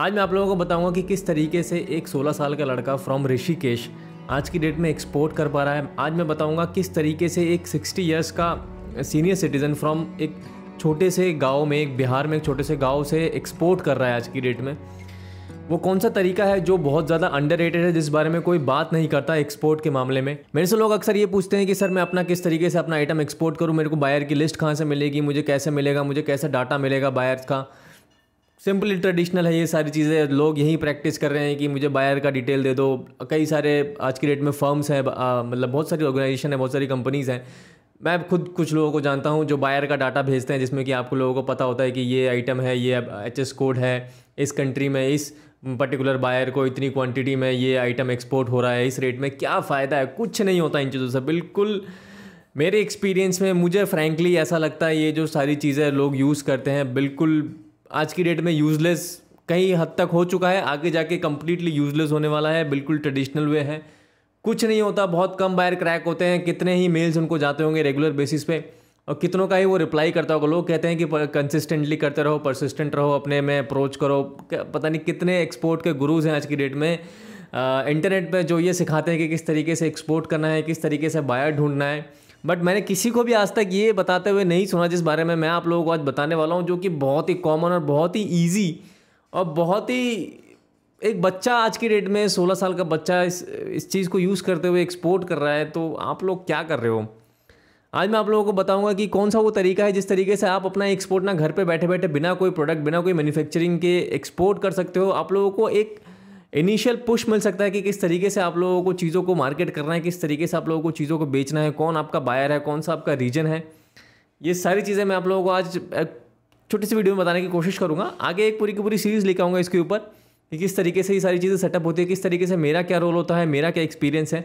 आज मैं आप लोगों को बताऊंगा कि किस तरीके से एक 16 साल का लड़का फ्रॉम ऋषिकेश आज की डेट में एक्सपोर्ट कर पा रहा है आज मैं बताऊंगा किस तरीके से एक 60 इयर्स का सीनियर सिटीज़न फ्रॉम एक छोटे से गांव में एक बिहार में एक छोटे से गांव से एक्सपोर्ट कर रहा है आज की डेट में वो कौन सा तरीका है जो बहुत ज़्यादा अंडर है जिस बारे में कोई बात नहीं करता एक्सपोर्ट के मामले में मेरे से लोग अक्सर ये पूछते हैं कि सर मैं अपना किस तरीके से अपना आइटम एक्सपोर्ट करूँ मेरे को बायर की लिस्ट कहाँ से मिलेगी मुझे कैसे मिलेगा मुझे कैसे डाटा मिलेगा बायर्स का सिंपली ट्रेडिशनल है ये सारी चीज़ें लोग यही प्रैक्टिस कर रहे हैं कि मुझे बायर का डिटेल दे दो कई सारे आज की डेट में फर्म्स हैं मतलब बहुत सारी ऑर्गेनाइजेशन है बहुत सारी कंपनीज़ हैं मैं खुद कुछ लोगों को जानता हूँ जो बायर का डाटा भेजते हैं जिसमें कि आपको लोगों को पता होता है कि ये आइटम है ये एच एस कोड है इस कंट्री में इस पर्टिकुलर बायर को इतनी क्वांटिटी में ये आइटम एक्सपोर्ट हो रहा है इस रेट में क्या फ़ायदा है कुछ नहीं होता इन चीज़ों से बिल्कुल मेरे एक्सपीरियंस में मुझे फ्रैंकली ऐसा लगता है ये जो सारी चीज़ें लोग यूज़ करते हैं बिल्कुल आज की डेट में यूज़लेस कई हद तक हो चुका है आगे जाके कम्प्लीटली यूज़लेस होने वाला है बिल्कुल ट्रेडिशनल वे है कुछ नहीं होता बहुत कम बायर क्रैक होते हैं कितने ही मेल्स उनको जाते होंगे रेगुलर बेसिस पे और कितनों का ही वो रिप्लाई करता होगा लोग कहते हैं कि कंसिस्टेंटली करते रहो परसिस्टेंट रहो अपने में अप्रोच करो पता नहीं कितने एक्सपोर्ट के गुरुज हैं आज की डेट में इंटरनेट पर जो ये सिखाते हैं कि किस तरीके से एक्सपोर्ट करना है किस तरीके से बायर ढूंढना है बट मैंने किसी को भी आज तक ये बताते हुए नहीं सुना जिस बारे में मैं आप लोगों को आज बताने वाला हूँ जो कि बहुत ही कॉमन और बहुत ही ईजी और बहुत ही एक बच्चा आज की डेट में 16 साल का बच्चा इस इस चीज़ को यूज़ करते हुए एक्सपोर्ट कर रहा है तो आप लोग क्या कर रहे हो आज मैं आप लोगों को बताऊंगा कि कौन सा वो तरीका है जिस तरीके से आप अपना एक्सपोर्ट ना घर पे बैठे बैठे बिना कोई प्रोडक्ट बिना कोई मैन्युफैक्चरिंग के एक्सपोर्ट कर सकते हो आप लोगों को एक इनिशियल पुश मिल सकता है कि किस तरीके से आप लोगों को चीज़ों को मार्केट करना है किस तरीके से आप लोगों को चीज़ों को बेचना है कौन आपका बायर है कौन सा आपका रीजन है ये सारी चीज़ें मैं आप लोगों को आज छोटी सी वीडियो में बताने की कोशिश करूँगा आगे एक पूरी की पूरी सीरीज़ लेकर आऊँगा इसके ऊपर कि किस तरीके से ये सारी चीज़ें सेटअप होती है किस तरीके से मेरा क्या रोल होता है मेरा क्या एक्सपीरियंस है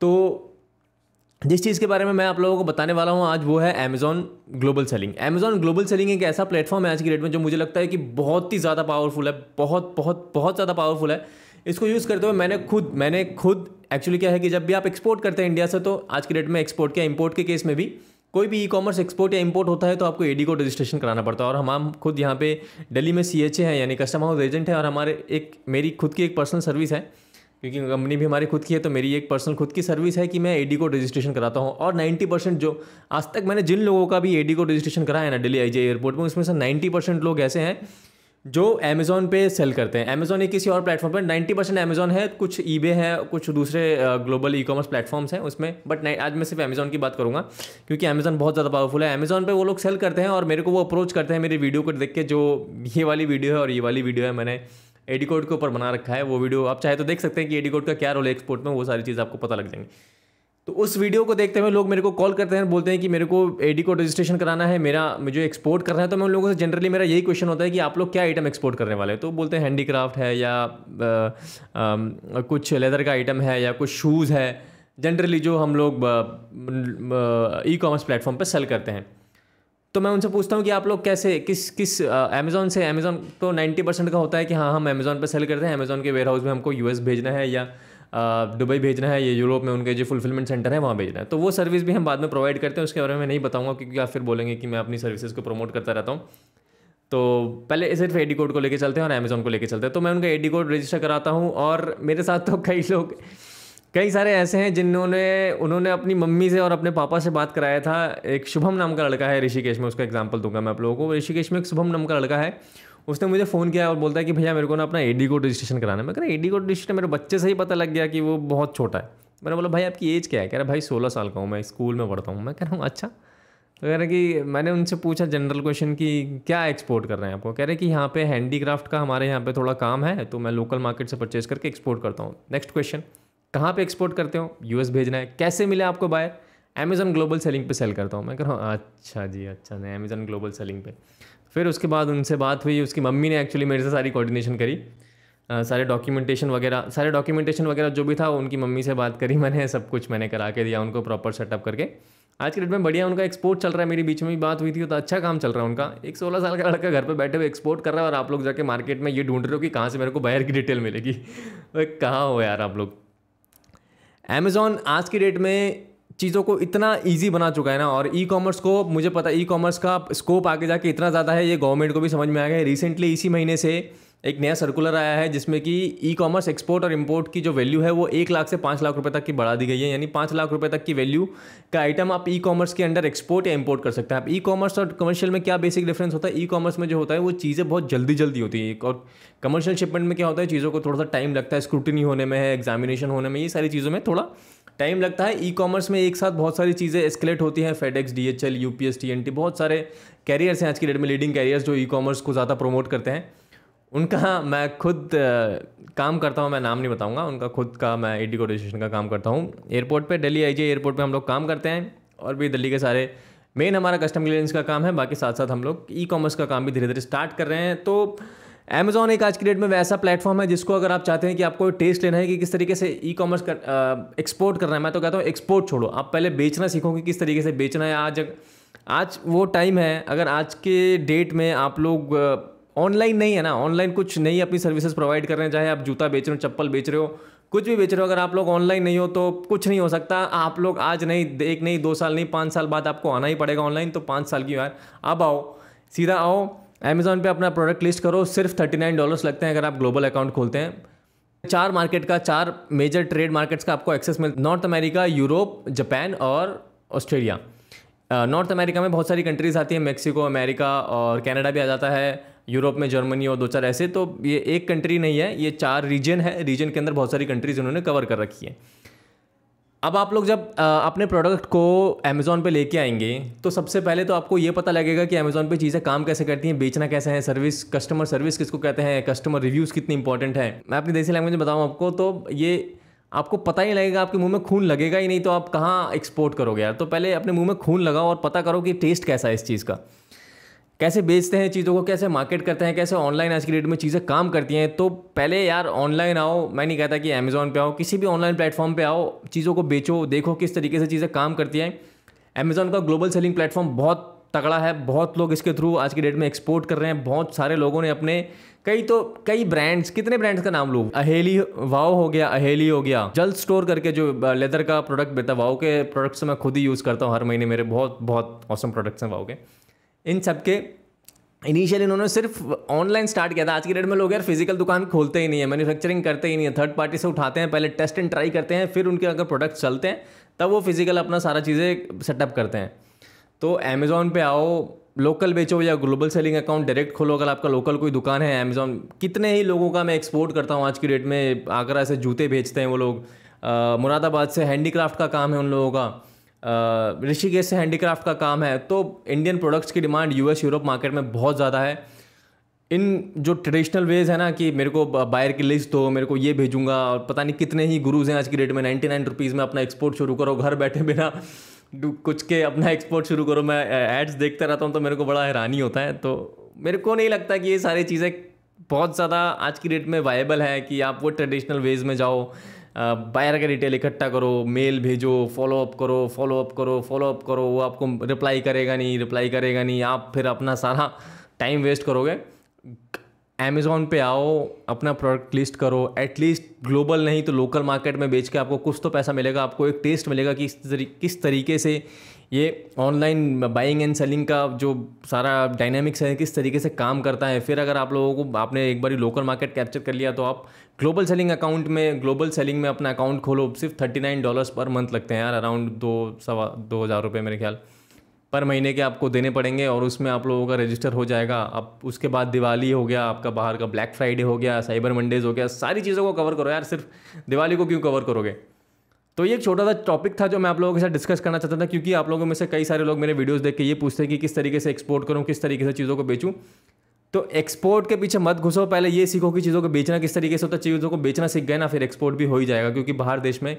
तो जिस चीज़ के बारे में मैं आप लोगों को बताने वाला हूँ आज वो है Amazon global selling Amazon global selling एक ऐसा प्लेटफॉर्म है आज की डेट में जो मुझे लगता है कि बहुत ही ज़्यादा पावरफुल है बहुत बहुत बहुत ज़्यादा पावरफुल है इसको यूज़ करते हुए मैंने खुद मैंने खुद एक्चुअली क्या है कि जब भी आप एक्सपोर्ट करते हैं इंडिया से तो आज की डेट में एक्सपोर्ट या इम्पोर्ट के केस में भी कोई भी ई कॉमर्स एक्सपोर्ट या इम्पोर्ट होता है तो आपको एडी को रजिस्ट्रेशन कराना पड़ता है और हम हम खुद यहाँ पे दिल्ली में सी एच ए हैं यानी कस्टम हाउस एजेंट हैं और हमारे एक मेरी खुद की एक पर्सनल सर्विस है क्योंकि कंपनी भी हमारी खुद की है तो मेरी एक पर्सनल खुद की सर्विस है कि मैं एडी को रजिस्ट्रेशन कराता हूँ और 90 परसेंट जो आज तक मैंने जिन लोगों का भी एडी को रजिस्ट्रेशन कराया है ना दिल्ली आई एयरपोर्ट में उसमें से 90 परसेंट लोग ऐसे हैं जो अमेज़ोन पे सेल करते हैं अमेज़ोन एक किसी और प्लेटफॉर्म पर नाइन्टी परसेंट अमेज़ोन है कुछ ई बे है कुछ दूसरे ग्लोबल ई कॉमर्स प्लेटफॉर्म्स हैं उसमें बट आज मैं सिर्फ अमेज़ोन की बात करूँगा क्योंकि अमेज़ोन बहुत ज़्यादा पावरफुल है अमेज़ोन पे वो लोग सेल करते हैं और मेरे को वो अप्रोच करते हैं मेरी वीडियो को देख के जो ये वाली वीडियो है और ये वाली वीडियो है मैंने एडी कोड के ऊपर बना रखा है वो वीडियो आप चाहे तो देख सकते हैं कि एडी कोड का क्या रोल है एक्सपोर्ट में वो सारी चीज़ आपको पता लग जाएंगी तो उस वीडियो को देखते हुए लोग मेरे को कॉल करते हैं बोलते हैं कि मेरे को एडी कोड रजिस्ट्रेशन कराना है मेरा मुझे एक्सपोर्ट करना है तो मैं उन लोगों से जनरली मेरा यही क्वेश्चन होता है कि आप लोग क्या आइटम एक्सपोर्ट करने वाले हैं तो बोलते हैं हैंडीक्राफ्ट है या आ, आ, कुछ लेदर का आइटम है या कुछ शूज़ है जनरली जो हम लोग ई कॉमर्स प्लेटफॉर्म पर सेल करते हैं तो मैं उनसे पूछता हूँ कि आप लोग कैसे किस किस अमेज़ोन से अमेज़ोन तो नाइन्टी परसेंट का होता है कि हाँ हम अमेज़ोन पर सेल करते हैं अमेज़ोन के वेयर हाउस में हमको यू भेजना है या दुबई भेजना है या यूरोप में उनके जो फुलफिलमेंट सेंटर है वहाँ भेजना है तो वो सर्विस भी हम बाद में प्रोवाइड करते हैं उसके बारे में नहीं बताऊँगा क्योंकि आप फिर बोलेंगे कि मैं अपनी सर्विसेज को प्रमोट करता रहता हूँ तो पहले सिर्फ एडी कोड को लेके चलते हैं और अमेज़ोन को लेके चलते हैं तो मैं उनका एडी कोड रजिस्टर कराता हूँ और मेरे साथ तो कई लोग कई सारे ऐसे हैं जिन्होंने उन्होंने अपनी मम्मी से और अपने पापा से बात कराया था एक शुभम नाम का लड़का है ऋषिकेश में उसका एग्जाम्पल दूंगा मैं आप लोगों को ऋषिकेश में एक शुभम नाम का लड़का है उसने मुझे फ़ोन किया और बोलता है कि भैया मेरे को ना अपना डी कोड रजिस्ट्रेशन कराना है मैं कह रहा एडी कोड रजिस्ट्रेशन मेरे बच्चे से ही पता लग गया कि वो बहुत छोटा है मैंने बोला भाई आपकी एज क्या है कह रहा भाई सोलह साल का हूँ मैं स्कूल में पढ़ता हूँ मैं कह रहा हूँ अच्छा तो कह रहे कि मैंने उनसे पूछा जनरल क्वेश्चन कि क्या एक्सपोर्ट कर रहे हैं आपको कह रहे कि यहाँ पे हैंडीक्राफ्ट का हमारे यहाँ पे थोड़ा काम है तो मैं लोकल मार्केट से परचेज करके एक्सपोर्ट करता हूँ नेक्स्ट क्वेश्चन कहाँ पे एक्सपोर्ट करते हो यूएस भेजना है कैसे मिले आपको बायर अमेज़न ग्लोबल सेलिंग पे सेल करता हूँ मैं कह रहा हूँ अच्छा जी अच्छा नहीं अमेज़न ग्लोबल सेलिंग पे फिर उसके बाद उनसे बात हुई उसकी मम्मी ने एक्चुअली मेरे से सारी कोऑर्डिनेशन करी आ, सारे डॉक्यूमेंटेशन वगैरह सारे डॉक्यूमेंटेशन वगैरह जो भी था उनकी मम्मी से बात करी मैंने सब कुछ मैंने करा के दिया उनको प्रॉपर सेटअप करके आज के डेट में बढ़िया उनका एक्सपोर्ट चल रहा है मेरी बीच में भी बात हुई थी तो अच्छा काम चल रहा है उनका एक सोलह साल का लड़का घर पर बैठे हुए एक्सपोर्ट कर रहा है और आप लोग जाके मार्केट में ये ढूंढ रहे हो कि कहाँ से मेरे को बायर की डिटेल मिलेगी कहाँ हो यार आप लोग अमेज़ॉन आज की डेट में चीज़ों को इतना ईजी बना चुका है ना और ई कॉमर्स को मुझे पता ई कॉमर्स का स्कोप आगे जाके इतना ज़्यादा है ये गवर्नमेंट को भी समझ में आ गया है रिसेंटली इसी महीने से एक नया सर्कुलर आया है जिसमें कि ई कॉमर्स एक्सपोर्ट और इम्पोर्ट की जो वैल्यू है वो एक लाख से पाँच लाख रुपए तक की बढ़ा दी गई है यानी पाँच लाख रुपए तक की वैल्यू का आइटम आप ई कॉमर्स के अंडर एक्सपोर्ट या इम्पोर्ट कर सकते हैं आप ई कॉमर्स और कमर्शियल में क्या बेसिक डिफरेंस होता है ई कॉमर्स में जो होता है वो चीज़ें बहुत जल्दी जल्दी होती है और कमर्शियल शिपमेंट में क्या होता है चीज़ों को थोड़ा सा टाइम लगता है स्क्रूटनी होने में है एग्जामिनेशन होने में ये सारी चीज़ों में थोड़ा टाइम लगता है ई कॉमर्स में एक साथ बहुत सारी चीज़ें एस्केलेट होती हैं FedEx D H L U P S T N T बहुत सारे कैरियर्स हैं आज की डेट में लीडिंग कैरियर्स जो ई कॉमर्स को ज़्यादा प्रमोट करते हैं उनका मैं खुद काम करता हूँ मैं नाम नहीं बताऊँगा उनका खुद का मैं ई डी का काम करता हूँ एयरपोर्ट पे दिल्ली आई एयरपोर्ट पे हम लोग काम करते हैं और भी दिल्ली के सारे मेन हमारा कस्टम क्लियरेंस का काम है बाकी साथ साथ हम लोग ई कॉमर्स का काम भी धीरे धीरे स्टार्ट कर रहे हैं तो अमेजोन एक आज की डेट में वैसा प्लेटफॉर्म है जिसको अगर आप चाहते हैं कि आपको टेस्ट लेना है कि किस तरीके से ई कॉमर्स कर एक्सपोर्ट करना है मैं तो कहता हूँ एक्सपोर्ट छोड़ो आप पहले बेचना सीखो कि किस तरीके से बेचना है आज आज वो टाइम है अगर आज के डेट में आप लोग ऑनलाइन नहीं है ना ऑनलाइन कुछ नहीं अपनी सर्विसेज प्रोवाइड कर रहे हैं चाहे आप जूता बेच रहे हो चप्पल बेच रहे हो कुछ भी बेच रहे हो अगर आप लोग ऑनलाइन नहीं हो तो कुछ नहीं हो सकता आप लोग आज नहीं एक नहीं दो साल नहीं पाँच साल बाद आपको आना ही पड़ेगा ऑनलाइन तो पाँच साल की यार अब आओ सीधा आओ अमेज़ॉन पे अपना प्रोडक्ट लिस्ट करो सिर्फ थर्टी नाइन डॉलर्स लगते हैं अगर आप ग्लोबल अकाउंट खोलते हैं चार मार्केट का चार मेजर ट्रेड मार्केट्स का आपको एक्सेस मिल नॉर्थ अमेरिका यूरोप जापान और ऑस्ट्रेलिया नॉर्थ अमेरिका में बहुत सारी कंट्रीज़ आती हैं मेक्सिको अमेरिका और कनाडा भी आ जाता है यूरोप में जर्मनी और दो चार ऐसे तो ये एक कंट्री नहीं है ये चार रीजन है रीजन के अंदर बहुत सारी कंट्रीज उन्होंने कवर कर रखी है अब आप लोग जब अपने प्रोडक्ट को अमेज़ोन पे लेके आएंगे तो सबसे पहले तो आपको ये पता लगेगा कि अमेज़ोन पे चीज़ें काम कैसे करती हैं बेचना कैसे है सर्विस कस्टमर सर्विस किसको कहते हैं कस्टमर रिव्यूज़ कितनी इंपॉर्टेंट है मैं अपनी देसी लैंग्वेज में बताऊँ आपको तो ये आपको पता ही लगेगा आपके मुंह में खून लगेगा ही नहीं तो आप कहाँ एक्सपोर्ट करोगे यार तो पहले अपने मुंह में खून लगाओ और पता करो कि टेस्ट कैसा है इस चीज़ का कैसे बेचते हैं चीज़ों को कैसे मार्केट करते हैं कैसे ऑनलाइन आज की डेट में चीज़ें काम करती हैं तो पहले यार ऑनलाइन आओ मैं नहीं कहता कि अमेज़ोन पे आओ किसी भी ऑनलाइन प्लेटफॉर्म पे आओ चीज़ों को बेचो देखो किस तरीके से चीज़ें काम करती हैं अमेज़ोन का ग्लोबल सेलिंग प्लेटफॉर्म बहुत तगड़ा है बहुत लोग इसके थ्रू आज की डेट में एक्सपोर्ट कर रहे हैं बहुत सारे लोगों ने अपने कई तो कई ब्रांड्स कितने ब्रांड्स का नाम लूँ अहेली वाओ हो गया अहेली हो गया जल स्टोर करके जो लेदर का प्रोडक्ट बेता वाओ के प्रोडक्ट्स तो मैं खुद ही यूज़ करता हूँ हर महीने मेरे बहुत बहुत औसम प्रोडक्ट्स हैं वाओ के इन सब के इनिशियल इन्होंने सिर्फ ऑनलाइन स्टार्ट किया था आज की डेट में लोग यार फिजिकल दुकान खोलते ही नहीं है मैन्युफैक्चरिंग करते ही नहीं है थर्ड पार्टी से उठाते हैं पहले टेस्ट एंड ट्राई करते हैं फिर उनके अगर प्रोडक्ट चलते हैं तब वो फिजिकल अपना सारा चीज़ें सेटअप करते हैं तो अमेज़ोन पे आओ लोकल बेचो या ग्लोबल सेलिंग अकाउंट डायरेक्ट खोलो अगर आपका लोकल कोई दुकान है अमेज़ॉन कितने ही लोगों का मैं एक्सपोर्ट करता हूँ आज की डेट में आगरा से जूते बेचते हैं वो लोग मुरादाबाद से हैंडीक्राफ्ट का काम है उन लोगों का ऋषिकेश से हैंडीक्राफ्ट का काम है तो इंडियन प्रोडक्ट्स की डिमांड यूएस यूरोप मार्केट में बहुत ज़्यादा है इन जो ट्रेडिशनल वेज है ना कि मेरे को बायर की लिस्ट दो मेरे को ये भेजूंगा और पता नहीं कितने ही गुरुज हैं आज की डेट में नाइन्टी नाइन रुपीज़ में अपना एक्सपोर्ट शुरू करो घर बैठे बिना कुछ के अपना एक्सपोर्ट शुरू करो मैं एड्स देखता रहता हूँ तो मेरे को बड़ा हैरानी होता है तो मेरे को नहीं लगता कि ये सारी चीज़ें बहुत ज़्यादा आज की डेट में वायबल है कि आप वो ट्रेडिशनल वेज में जाओ बायर का डिटेल इकट्ठा करो मेल भेजो फॉलोअप करो फॉलोअप करो फॉलोअप करो वो आपको रिप्लाई करेगा नहीं रिप्लाई करेगा नहीं आप फिर अपना सारा टाइम वेस्ट करोगे अमेज़ोन पे आओ अपना प्रोडक्ट लिस्ट करो एटलीस्ट ग्लोबल नहीं तो लोकल मार्केट में बेच के आपको कुछ तो पैसा मिलेगा आपको एक टेस्ट मिलेगा कि किस तरीके से ये ऑनलाइन बाइंग एंड सेलिंग का जो सारा डायनामिक्स है किस तरीके से काम करता है फिर अगर आप लोगों को आपने एक बार लोकल मार्केट कैप्चर कर लिया तो आप ग्लोबल सेलिंग अकाउंट में ग्लोबल सेलिंग में अपना अकाउंट खोलो सिर्फ thirty nine dollars per month लगते हैं यार अराउंड दो सवा दो हज़ार रुपये मेरे ख्याल पर महीने के आपको देने पड़ेंगे और उसमें आप लोगों का रजिस्टर हो जाएगा अब उसके बाद दिवाली हो गया आपका बाहर का ब्लैक फ्राइडे हो गया साइबर मंडेज़ हो गया सारी चीज़ों को कवर करो यार सिर्फ दिवाली को क्यों कवर करोगे तो ये एक छोटा सा टॉपिक था जो मैं आप लोगों के साथ डिस्कस करना चाहता था क्योंकि आप लोगों में से कई सारे लोग मेरे वीडियोस देख के ये पूछते हैं कि किस तरीके से एक्सपोर्ट करूँ किस तरीके से चीज़ों को बेचूँ तो एक्सपोर्ट के पीछे मत घुसो पहले ये सीखो कि चीज़ों को बेचना किस तरीके से होता है चीज़ों को बेचना सीख गए ना फिर एक्सपोर्ट भी हो ही जाएगा क्योंकि बाहर देश में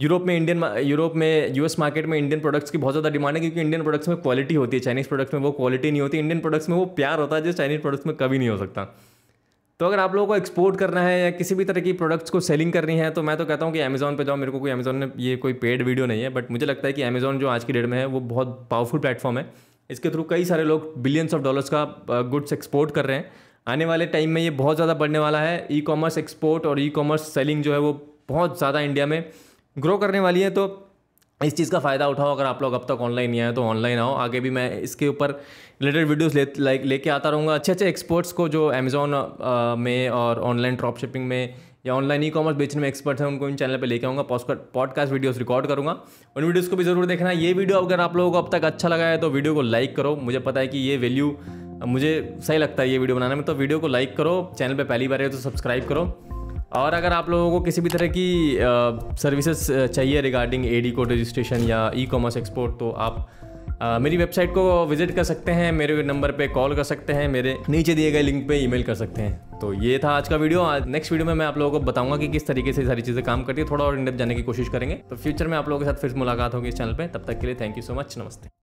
यूरोप में इंडियन यूरोप में यूएस मार्केट में इंडियन प्रोडक्ट्स की बहुत ज़्यादा डिमांड है क्योंकि इंडियन प्रोडक्ट्स में क्वालिटी होती है चाइनीज़ प्रोडक्ट्स में वो क्वालिटी नहीं होती इंडियन प्रोडक्ट्स में वो प्यार होता है जो चाइनीज़ प्रोडक्ट्स में कभी नहीं हो सकता तो अगर आप लोगों को एक्सपोर्ट करना है या किसी भी तरह की प्रोडक्ट्स को सेलिंग करनी है तो मैं तो कहता हूँ कि अमेज़ॉन पे जाओ मेरे को कोई अमेज़ॉन ने ये कोई पेड वीडियो नहीं है बट मुझे लगता है कि अमेज़ॉन जो आज की डेट में है वो बहुत पावरफुल प्लेटफॉर्म है इसके थ्रू कई सारे लोग बिलियंस ऑफ डॉलर्स का गुड्स एक्सपोर्ट कर रहे हैं आने वाले टाइम में ये बहुत ज़्यादा बढ़ने वाला है ई कॉमर्स एक्सपोर्ट और ई कॉमर्स सेलिंग जो है वो बहुत ज़्यादा इंडिया में ग्रो करने वाली है तो इस चीज़ का फ़ायदा उठाओ अगर आप लोग अब तक ऑनलाइन नहीं आए तो ऑनलाइन आओ आगे भी मैं इसके ऊपर रिलेटेड वीडियोस ले लाइक लेके आता रहूँगा अच्छे अच्छे एक्सपर्ट्स को जो अमेज़ोन में और ऑनलाइन ड्रॉप शिपिंग में या ऑनलाइन ई कॉमर्स बेचने में एक्सपर्ट्स हैं उनको इन चैनल पर लेके आऊँगा पॉडकास्ट वीडियोज़ रिकॉर्ड करूँगा उन वीडियोज़ को भी ज़रूर देखना ये वीडियो अगर आप लोगों को अब तक अच्छा लगा है तो वीडियो को लाइक करो मुझे पता है कि ये वैल्यू मुझे सही लगता है ये वीडियो बनाने में तो वीडियो को लाइक करो चैनल पर पहली बार है तो सब्सक्राइब करो और अगर आप लोगों को किसी भी तरह की सर्विसेज चाहिए रिगार्डिंग एडी कोड रजिस्ट्रेशन या ई कॉमर्स एक्सपोर्ट तो आप आ, मेरी वेबसाइट को विजिट कर सकते हैं मेरे नंबर पे कॉल कर सकते हैं मेरे नीचे दिए गए लिंक पे ईमेल कर सकते हैं तो ये था आज का वीडियो नेक्स्ट वीडियो में मैं आप लोगों को बताऊंगा कि किस तरीके से सारी चीज़ें काम करती है थोड़ा और इंडेप जाने की कोशिश करेंगे तो फ्यूचर में आप लोगों के साथ फिर मुलाकात होगी इस चैनल पर तब तक के लिए थैंक यू सो मच नमस्ते